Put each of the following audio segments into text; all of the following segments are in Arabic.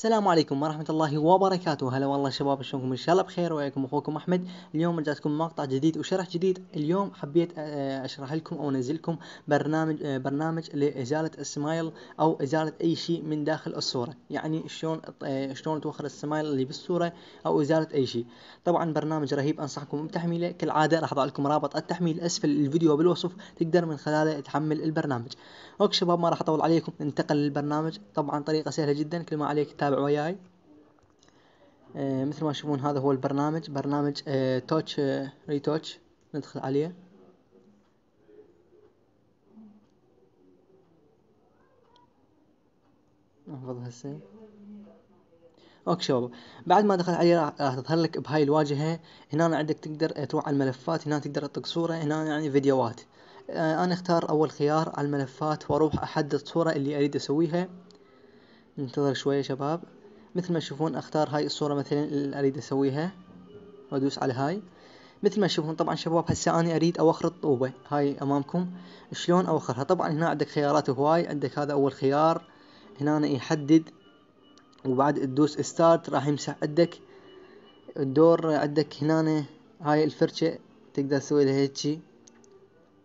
السلام عليكم ورحمة الله وبركاته هلا والله شباب شلونكم ان شاء الله بخير وياكم اخوكم احمد اليوم رجعتكم مقطع جديد وشرح جديد اليوم حبيت آه، اشرح لكم او انزل لكم برنامج آه، برنامج لازالة السمايل او ازالة اي شيء من داخل الصورة يعني شلون آه، شلون توخر السمايل اللي بالصورة او ازالة اي شيء طبعا برنامج رهيب انصحكم بتحميله كالعادة راح اضع لكم رابط التحميل اسفل الفيديو بالوصف تقدر من خلاله تحمل البرنامج اوكي شباب ما راح اطول عليكم ننتقل للبرنامج طبعا طريقة سهلة جدا كل ما عليك تابع تتابع وياي إيه، مثل ما تشوفون هذا هو البرنامج برنامج إيه، توتش إيه، ريتوتش ندخل عليه نحفظ آه، هسه اوكي شباب بعد ما دخلت عليه راح تظهر لك بهاي الواجهه هنا عندك تقدر تروح على الملفات هنا تقدر تطق صوره هنا يعني فيديوهات انا اختار اول خيار على الملفات واروح احدد الصوره اللي اريد اسويها ننتظر شوية يا شباب مثل ما تشوفون اختار هاي الصورة مثلا اللي اريد اسويها وادوس على هاي مثل ما تشوفون طبعا شباب هسه انا اريد اوخر الطوبة هاي امامكم شلون اوخرها طبعا هنا عندك خيارات هواي عندك هذا اول خيار هنا أنا يحدد وبعد تدوس ستارت راح يمسح عندك الدور عندك هنا هاي الفرشة تقدر تسوي لها هيجي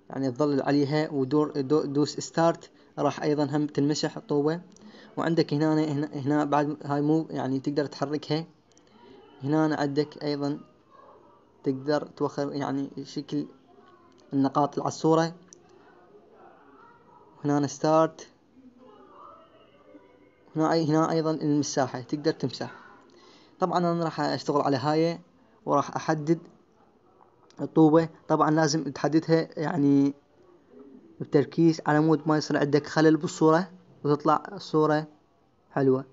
يعني تظل عليها ودور دوس ستارت راح ايضا هم تنمسح الطوبة وعندك هنا هنا بعد هاي مو يعني تقدر تحركها هنا عندك ايضا تقدر توخر يعني شكل النقاط اللي على الصورة هنا ستارت هنا هنا ايضا المساحة تقدر تمسح طبعا انا راح اشتغل على هاي وراح احدد الطوبة طبعا لازم تحددها يعني بتركيز على مود ما يصير عندك خلل بالصورة وتطلع الصورة حلوة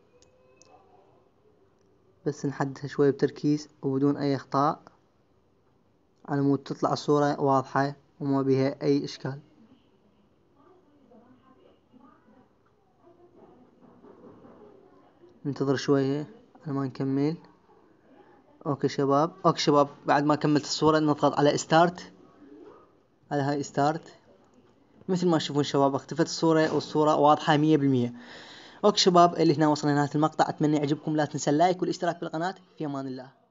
بس نحددها شوي بتركيز وبدون اي اخطاء على مود تطلع الصورة واضحة وما بها اي اشكال ننتظر شوية على ما نكمل اوكي شباب اوكي شباب بعد ما كملت الصورة نضغط على ستارت على هاي ستارت مثل ما تشوفون شباب اختفت الصورة والصورة واضحة مية بالمية اوكي شباب اللي هنا وصلنا لنهاية المقطع اتمنى يعجبكم لا تنسى اللايك والاشتراك بالقناة في امان الله